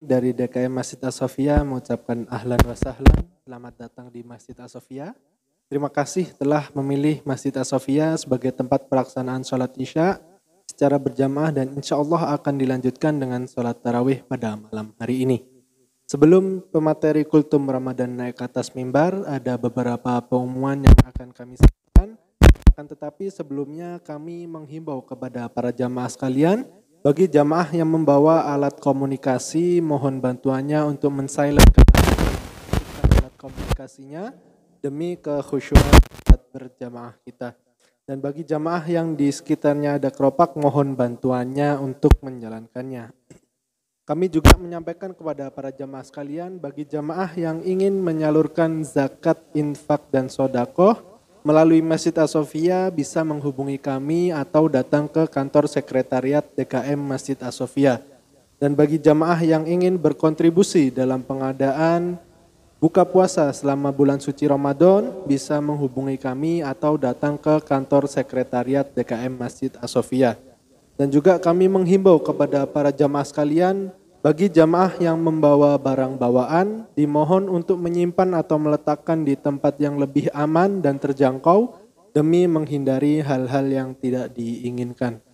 dari DKM Masjid Asofia mengucapkan ahlan wa sahlan. Selamat datang di Masjid Asofia. Terima kasih telah memilih Masjid Asofia sebagai tempat pelaksanaan sholat isya secara berjamaah dan insya Allah akan dilanjutkan dengan sholat tarawih pada malam hari ini. Sebelum pemateri kultum Ramadan naik ke atas mimbar, ada beberapa pengumuman yang akan kami sampaikan. Akan tetapi sebelumnya kami menghimbau kepada para jamaah sekalian, bagi jamaah yang membawa alat komunikasi, mohon bantuannya untuk mensilentkan alat komunikasinya demi kekhusyuan berjamaah kita. Dan bagi jamaah yang di sekitarnya ada keropak, mohon bantuannya untuk menjalankannya. Kami juga menyampaikan kepada para jamaah sekalian, bagi jamaah yang ingin menyalurkan zakat, infak, dan sodakoh, melalui Masjid Asofia bisa menghubungi kami atau datang ke kantor sekretariat DKM Masjid Asofia. Dan bagi jamaah yang ingin berkontribusi dalam pengadaan buka puasa selama bulan suci Ramadan bisa menghubungi kami atau datang ke kantor sekretariat DKM Masjid Asofia. Dan juga kami menghimbau kepada para jamaah sekalian bagi jamaah yang membawa barang bawaan, dimohon untuk menyimpan atau meletakkan di tempat yang lebih aman dan terjangkau demi menghindari hal-hal yang tidak diinginkan.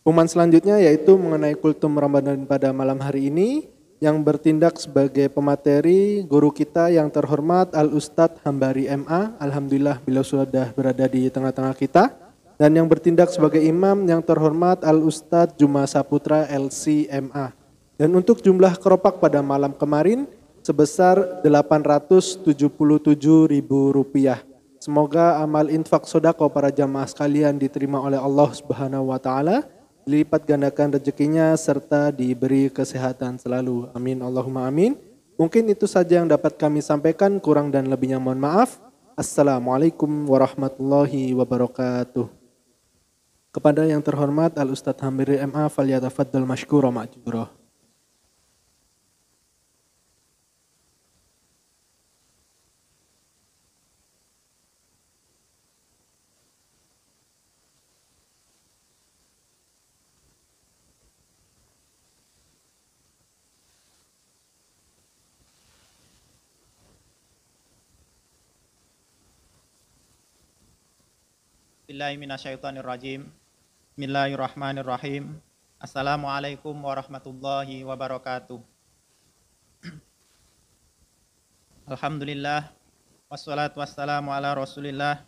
Pengumuman selanjutnya yaitu mengenai kultum Ramadan pada malam hari ini yang bertindak sebagai pemateri guru kita yang terhormat Al Ustadz Hambari MA. Alhamdulillah beliau sudah berada di tengah-tengah kita. Dan yang bertindak sebagai imam yang terhormat Al Ustadz Juma Saputra LCMA. MA. Dan untuk jumlah keropak pada malam kemarin sebesar Rp877.000. Semoga amal infak sodako para jamaah sekalian diterima oleh Allah Subhanahu wa taala, dilipat gandakan rezekinya serta diberi kesehatan selalu. Amin Allahumma amin. Mungkin itu saja yang dapat kami sampaikan, kurang dan lebihnya mohon maaf. Assalamualaikum warahmatullahi wabarakatuh. Kepada yang terhormat Al Ustadz Hamiri MA Fadl Mashkura Ma'jurah. billahi minasyaitonir rajim. Bismillahirrahmanirrahim. Assalamualaikum warahmatullahi wabarakatuh. Alhamdulillah wassalatu wassalamu ala Rasulillah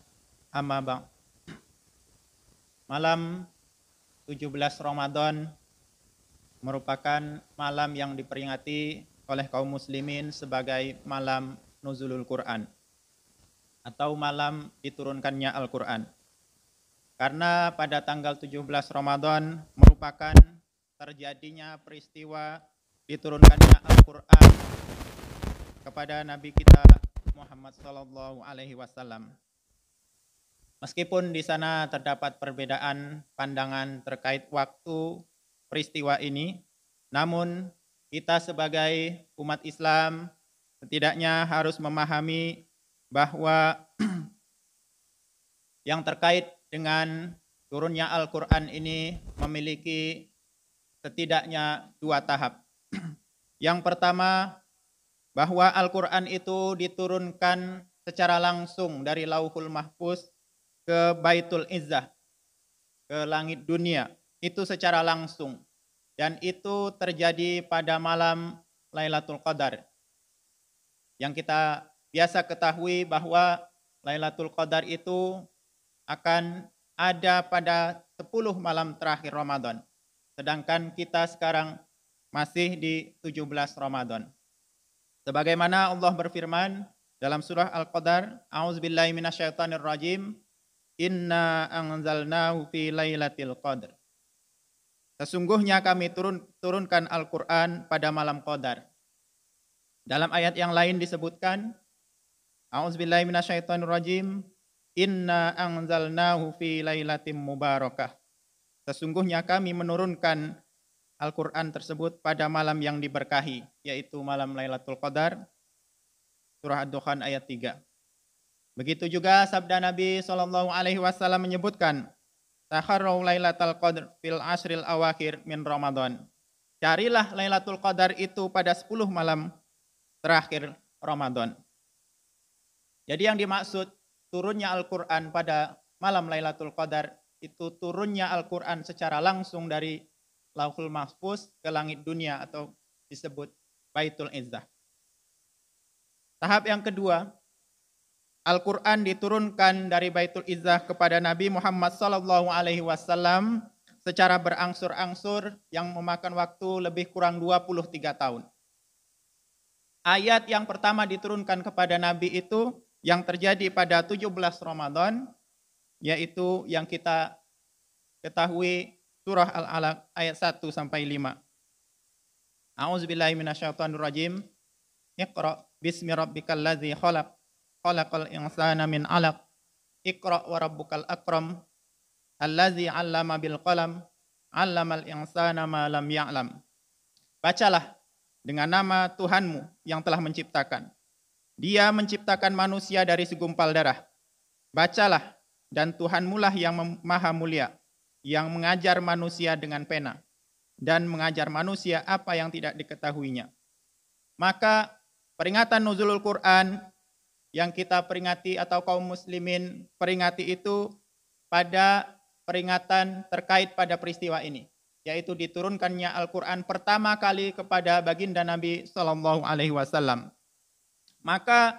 amma ba'd. Malam 17 Ramadan merupakan malam yang diperingati oleh kaum muslimin sebagai malam nuzulul Quran atau malam diturunkannya Al-Quran. Karena pada tanggal 17 Ramadan merupakan terjadinya peristiwa diturunkannya Al-Quran kepada Nabi kita Muhammad Sallallahu Alaihi Wasallam. Meskipun di sana terdapat perbedaan pandangan terkait waktu peristiwa ini, namun kita sebagai umat Islam setidaknya harus memahami bahwa yang terkait dengan turunnya Al-Quran ini memiliki setidaknya dua tahap. Yang pertama, bahwa Al-Quran itu diturunkan secara langsung dari Lauhul Mahfuz ke Baitul Izzah, ke langit dunia. Itu secara langsung. Dan itu terjadi pada malam Lailatul Qadar. Yang kita biasa ketahui bahwa Lailatul Qadar itu akan ada pada 10 malam terakhir Ramadan. Sedangkan kita sekarang masih di 17 Ramadan. Sebagaimana Allah berfirman dalam surah Al-Qadar, A'udzubillahi minasyaitonir rajim. Inna anzalnahu fi lailatul qadr. Sesungguhnya kami turun turunkan Al-Qur'an pada malam qadar. Dalam ayat yang lain disebutkan, A'udzubillahi minasyaitonir rajim. Inna anzalnahu fi lailatim mubarakah. Sesungguhnya kami menurunkan Al-Quran tersebut pada malam yang diberkahi, yaitu malam Lailatul Qadar, surah Ad-Dukhan ayat 3. Begitu juga sabda Nabi Shallallahu Alaihi Wasallam menyebutkan, Taharrau Lailatul Qadar fil asril awakhir min Ramadan. Carilah Lailatul Qadar itu pada 10 malam terakhir Ramadan. Jadi yang dimaksud turunnya Al-Quran pada malam Lailatul Qadar itu turunnya Al-Quran secara langsung dari Lauhul Mahfuz ke langit dunia atau disebut Baitul Izzah. Tahap yang kedua, Al-Quran diturunkan dari Baitul Izzah kepada Nabi Muhammad Sallallahu Alaihi Wasallam secara berangsur-angsur yang memakan waktu lebih kurang 23 tahun. Ayat yang pertama diturunkan kepada Nabi itu yang terjadi pada 17 Ramadan yaitu yang kita ketahui surah Al-Alaq ayat 1 sampai 5. A'udzubillahi minasyaitonirrajim. rajim. Iqra bismi rabbikal ladzi khalaq. Khalaqal insana min 'alaq. Iqra wa rabbukal akram. Allazi 'allama bil qalam. 'Allamal insana ma lam ya'lam. Bacalah dengan nama Tuhanmu yang telah menciptakan. Dia menciptakan manusia dari segumpal darah. Bacalah, dan Tuhanmulah yang maha mulia, yang mengajar manusia dengan pena, dan mengajar manusia apa yang tidak diketahuinya. Maka peringatan nuzulul Quran yang kita peringati atau kaum muslimin peringati itu pada peringatan terkait pada peristiwa ini, yaitu diturunkannya Al-Quran pertama kali kepada baginda Nabi Sallallahu Alaihi Wasallam. Maka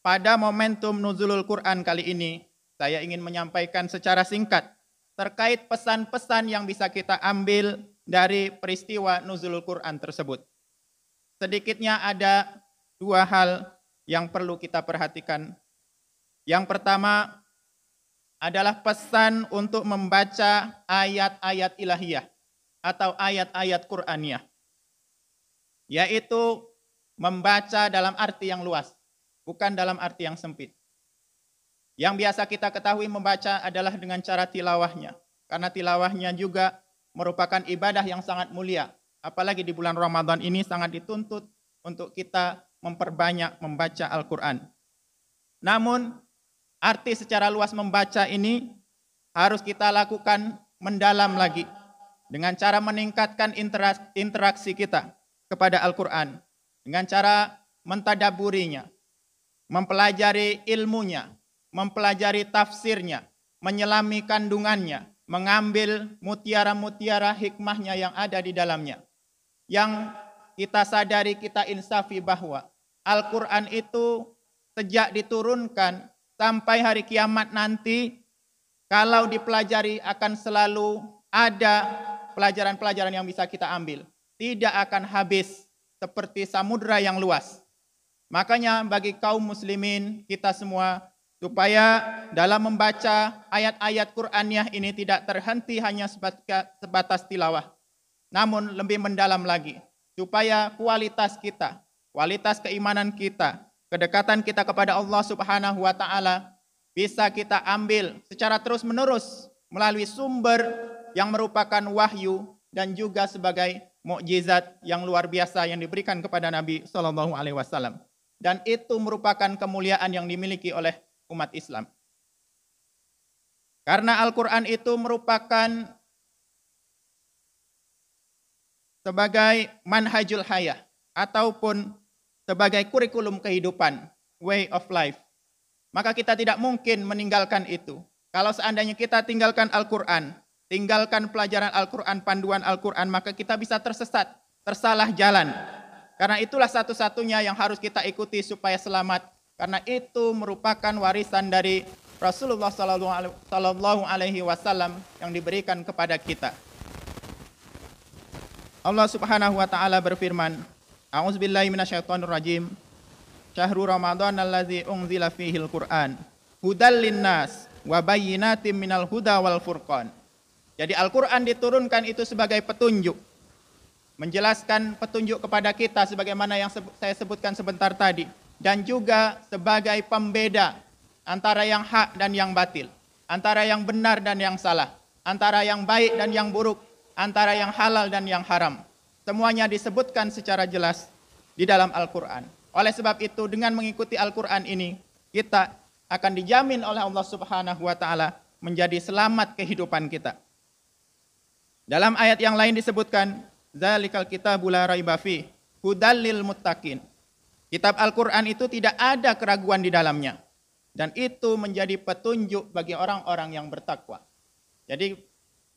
pada momentum nuzulul Quran kali ini, saya ingin menyampaikan secara singkat terkait pesan-pesan yang bisa kita ambil dari peristiwa nuzulul Quran tersebut. Sedikitnya ada dua hal yang perlu kita perhatikan. Yang pertama adalah pesan untuk membaca ayat-ayat ilahiyah atau ayat-ayat Qur'aniyah. Yaitu membaca dalam arti yang luas, bukan dalam arti yang sempit. Yang biasa kita ketahui membaca adalah dengan cara tilawahnya, karena tilawahnya juga merupakan ibadah yang sangat mulia. Apalagi di bulan Ramadan ini sangat dituntut untuk kita memperbanyak membaca Al-Quran. Namun, arti secara luas membaca ini harus kita lakukan mendalam lagi dengan cara meningkatkan interaksi kita kepada Al-Quran dengan cara mentadaburinya, mempelajari ilmunya, mempelajari tafsirnya, menyelami kandungannya, mengambil mutiara-mutiara hikmahnya yang ada di dalamnya. Yang kita sadari, kita insafi bahwa Al-Quran itu sejak diturunkan sampai hari kiamat nanti, kalau dipelajari akan selalu ada pelajaran-pelajaran yang bisa kita ambil. Tidak akan habis seperti samudra yang luas. Makanya bagi kaum muslimin kita semua supaya dalam membaca ayat-ayat Qur'aniyah ini tidak terhenti hanya sebatas tilawah. Namun lebih mendalam lagi supaya kualitas kita, kualitas keimanan kita, kedekatan kita kepada Allah Subhanahu wa taala bisa kita ambil secara terus-menerus melalui sumber yang merupakan wahyu dan juga sebagai mukjizat yang luar biasa yang diberikan kepada Nabi Shallallahu Alaihi Wasallam. Dan itu merupakan kemuliaan yang dimiliki oleh umat Islam. Karena Al-Quran itu merupakan sebagai manhajul hayah ataupun sebagai kurikulum kehidupan, way of life. Maka kita tidak mungkin meninggalkan itu. Kalau seandainya kita tinggalkan Al-Quran, tinggalkan pelajaran Al-Quran, panduan Al-Quran, maka kita bisa tersesat, tersalah jalan. Karena itulah satu-satunya yang harus kita ikuti supaya selamat. Karena itu merupakan warisan dari Rasulullah Sallallahu Alaihi Wasallam yang diberikan kepada kita. Allah Subhanahu Wa Taala berfirman, A'udzubillahi minasyaitonir rajim. Syahrul Ramadan allazi unzila fihil Qur'an hudalin nas wa bayyinatin minal huda wal furqan. Jadi Al-Quran diturunkan itu sebagai petunjuk. Menjelaskan petunjuk kepada kita sebagaimana yang saya sebutkan sebentar tadi. Dan juga sebagai pembeda antara yang hak dan yang batil. Antara yang benar dan yang salah. Antara yang baik dan yang buruk. Antara yang halal dan yang haram. Semuanya disebutkan secara jelas di dalam Al-Quran. Oleh sebab itu dengan mengikuti Al-Quran ini kita akan dijamin oleh Allah Subhanahu wa taala menjadi selamat kehidupan kita. Dalam ayat yang lain disebutkan, Zalikal kita la raiba fi hudallil muttaqin. Kitab Al-Qur'an itu tidak ada keraguan di dalamnya dan itu menjadi petunjuk bagi orang-orang yang bertakwa. Jadi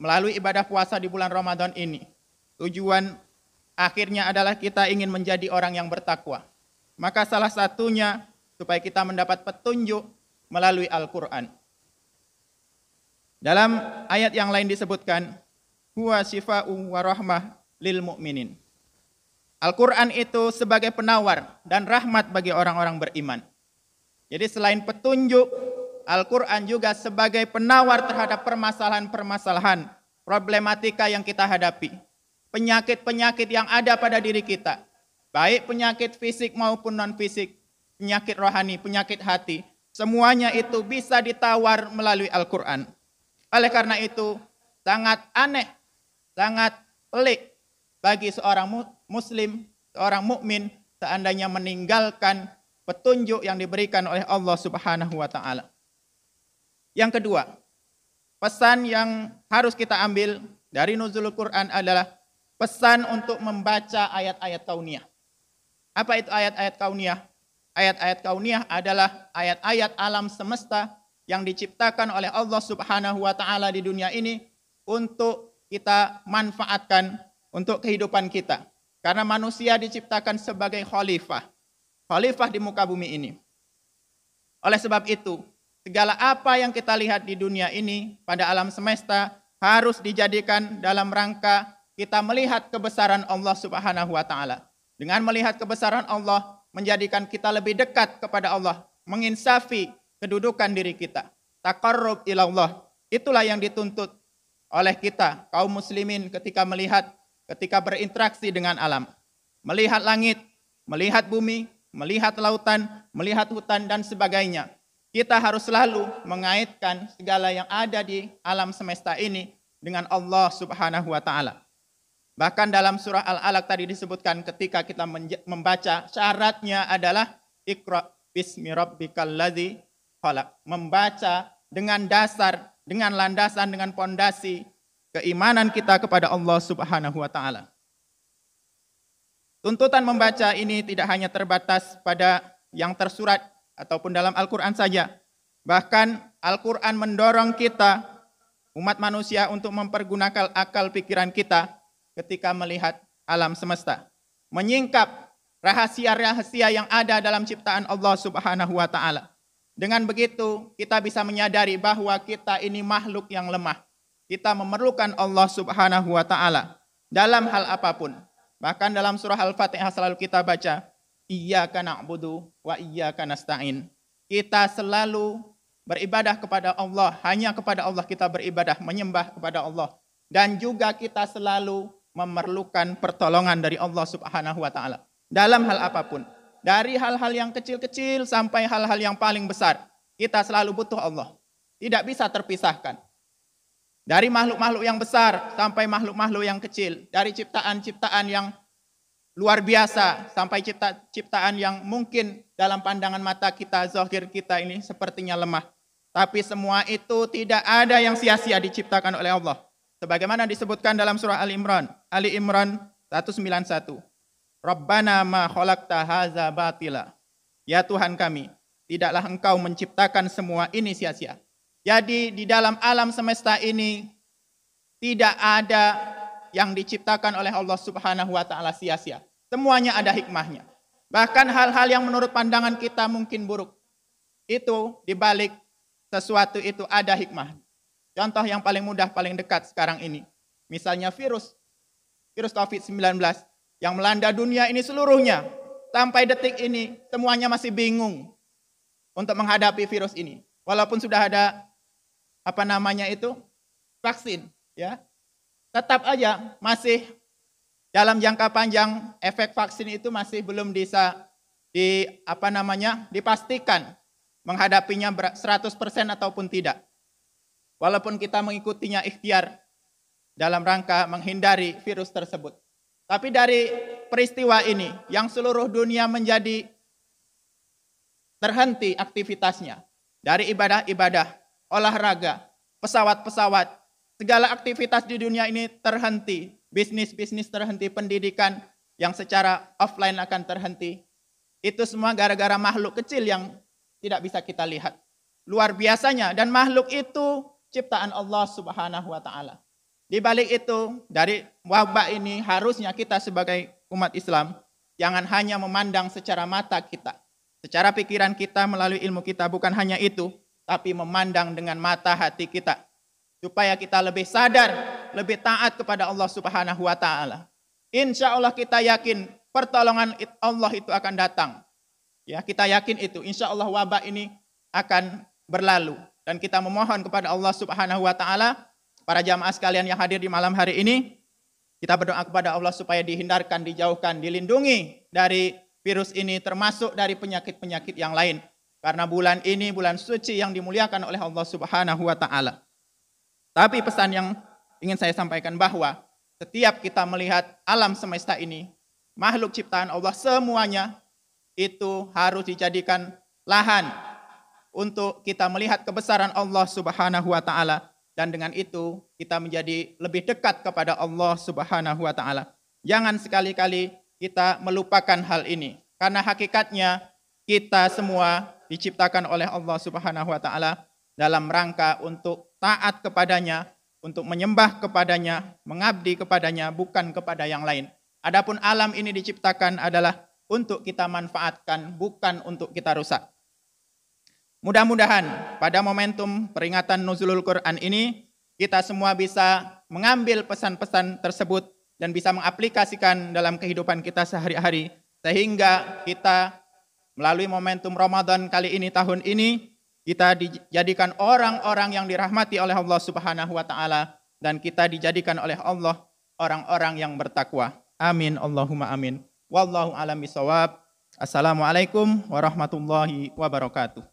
melalui ibadah puasa di bulan Ramadan ini, tujuan akhirnya adalah kita ingin menjadi orang yang bertakwa. Maka salah satunya supaya kita mendapat petunjuk melalui Al-Qur'an. Dalam ayat yang lain disebutkan, huwa syifa'u wa rahmah lil mu'minin. Al-Quran itu sebagai penawar dan rahmat bagi orang-orang beriman. Jadi selain petunjuk, Al-Quran juga sebagai penawar terhadap permasalahan-permasalahan, problematika yang kita hadapi, penyakit-penyakit yang ada pada diri kita, baik penyakit fisik maupun non-fisik, penyakit rohani, penyakit hati, semuanya itu bisa ditawar melalui Al-Quran. Oleh karena itu, sangat aneh sangat pelik bagi seorang muslim, seorang mukmin seandainya meninggalkan petunjuk yang diberikan oleh Allah Subhanahu wa taala. Yang kedua, pesan yang harus kita ambil dari nuzul Quran adalah pesan untuk membaca ayat-ayat kauniyah. Apa itu ayat-ayat kauniyah? Ayat-ayat kauniyah adalah ayat-ayat alam semesta yang diciptakan oleh Allah Subhanahu wa taala di dunia ini untuk kita manfaatkan untuk kehidupan kita. Karena manusia diciptakan sebagai khalifah. Khalifah di muka bumi ini. Oleh sebab itu, segala apa yang kita lihat di dunia ini pada alam semesta harus dijadikan dalam rangka kita melihat kebesaran Allah Subhanahu wa taala. Dengan melihat kebesaran Allah menjadikan kita lebih dekat kepada Allah, menginsafi kedudukan diri kita. Taqarrub Allah Itulah yang dituntut oleh kita, kaum muslimin ketika melihat, ketika berinteraksi dengan alam. Melihat langit, melihat bumi, melihat lautan, melihat hutan dan sebagainya. Kita harus selalu mengaitkan segala yang ada di alam semesta ini dengan Allah Subhanahu wa taala. Bahkan dalam surah Al-Alaq tadi disebutkan ketika kita membaca syaratnya adalah ikra bismi rabbikal ladzi khalaq. Membaca dengan dasar dengan landasan, dengan pondasi keimanan kita kepada Allah Subhanahu wa taala. Tuntutan membaca ini tidak hanya terbatas pada yang tersurat ataupun dalam Al-Qur'an saja. Bahkan Al-Qur'an mendorong kita umat manusia untuk mempergunakan akal pikiran kita ketika melihat alam semesta. Menyingkap rahasia-rahasia yang ada dalam ciptaan Allah Subhanahu wa taala. Dengan begitu, kita bisa menyadari bahwa kita ini makhluk yang lemah. Kita memerlukan Allah Subhanahu wa taala dalam hal apapun. Bahkan dalam surah Al-Fatihah selalu kita baca, "Iyyaka na'budu wa iyyaka nasta'in." Kita selalu beribadah kepada Allah, hanya kepada Allah kita beribadah, menyembah kepada Allah. Dan juga kita selalu memerlukan pertolongan dari Allah Subhanahu wa taala dalam hal apapun. Dari hal-hal yang kecil-kecil sampai hal-hal yang paling besar. Kita selalu butuh Allah. Tidak bisa terpisahkan. Dari makhluk-makhluk yang besar sampai makhluk-makhluk yang kecil. Dari ciptaan-ciptaan yang luar biasa sampai cipta ciptaan yang mungkin dalam pandangan mata kita, zohir kita ini sepertinya lemah. Tapi semua itu tidak ada yang sia-sia diciptakan oleh Allah. Sebagaimana disebutkan dalam surah Ali Imran, Ali Imran 191. Rabbana ma khalaqta haza batila. Ya Tuhan kami, tidaklah engkau menciptakan semua ini sia-sia. Jadi di dalam alam semesta ini tidak ada yang diciptakan oleh Allah Subhanahu wa taala sia-sia. Semuanya ada hikmahnya. Bahkan hal-hal yang menurut pandangan kita mungkin buruk. Itu dibalik sesuatu itu ada hikmah. Contoh yang paling mudah, paling dekat sekarang ini. Misalnya virus, virus COVID-19 yang melanda dunia ini seluruhnya. Sampai detik ini semuanya masih bingung untuk menghadapi virus ini. Walaupun sudah ada apa namanya itu vaksin, ya. Tetap aja masih dalam jangka panjang efek vaksin itu masih belum bisa di apa namanya dipastikan menghadapinya 100% ataupun tidak. Walaupun kita mengikutinya ikhtiar dalam rangka menghindari virus tersebut. Tapi dari peristiwa ini yang seluruh dunia menjadi terhenti aktivitasnya. Dari ibadah-ibadah, olahraga, pesawat-pesawat, segala aktivitas di dunia ini terhenti. Bisnis-bisnis terhenti, pendidikan yang secara offline akan terhenti. Itu semua gara-gara makhluk kecil yang tidak bisa kita lihat. Luar biasanya dan makhluk itu ciptaan Allah Subhanahu wa taala. Di balik itu, dari wabah ini harusnya kita sebagai umat Islam jangan hanya memandang secara mata kita, secara pikiran kita melalui ilmu kita bukan hanya itu, tapi memandang dengan mata hati kita supaya kita lebih sadar, lebih taat kepada Allah Subhanahu wa taala. Insya Allah kita yakin pertolongan Allah itu akan datang. Ya, kita yakin itu. Insya Allah wabah ini akan berlalu dan kita memohon kepada Allah Subhanahu wa taala para jamaah sekalian yang hadir di malam hari ini, kita berdoa kepada Allah supaya dihindarkan, dijauhkan, dilindungi dari virus ini termasuk dari penyakit-penyakit yang lain. Karena bulan ini bulan suci yang dimuliakan oleh Allah Subhanahu wa taala. Tapi pesan yang ingin saya sampaikan bahwa setiap kita melihat alam semesta ini, makhluk ciptaan Allah semuanya itu harus dijadikan lahan untuk kita melihat kebesaran Allah Subhanahu wa taala dan dengan itu kita menjadi lebih dekat kepada Allah Subhanahu wa taala. Jangan sekali-kali kita melupakan hal ini karena hakikatnya kita semua diciptakan oleh Allah Subhanahu wa taala dalam rangka untuk taat kepadanya, untuk menyembah kepadanya, mengabdi kepadanya bukan kepada yang lain. Adapun alam ini diciptakan adalah untuk kita manfaatkan bukan untuk kita rusak. Mudah-mudahan pada momentum peringatan Nuzulul Quran ini kita semua bisa mengambil pesan-pesan tersebut dan bisa mengaplikasikan dalam kehidupan kita sehari-hari sehingga kita melalui momentum Ramadan kali ini tahun ini kita dijadikan orang-orang yang dirahmati oleh Allah Subhanahu wa taala dan kita dijadikan oleh Allah orang-orang yang bertakwa. Amin Allahumma amin. Wallahu alam bisawab. Assalamualaikum warahmatullahi wabarakatuh.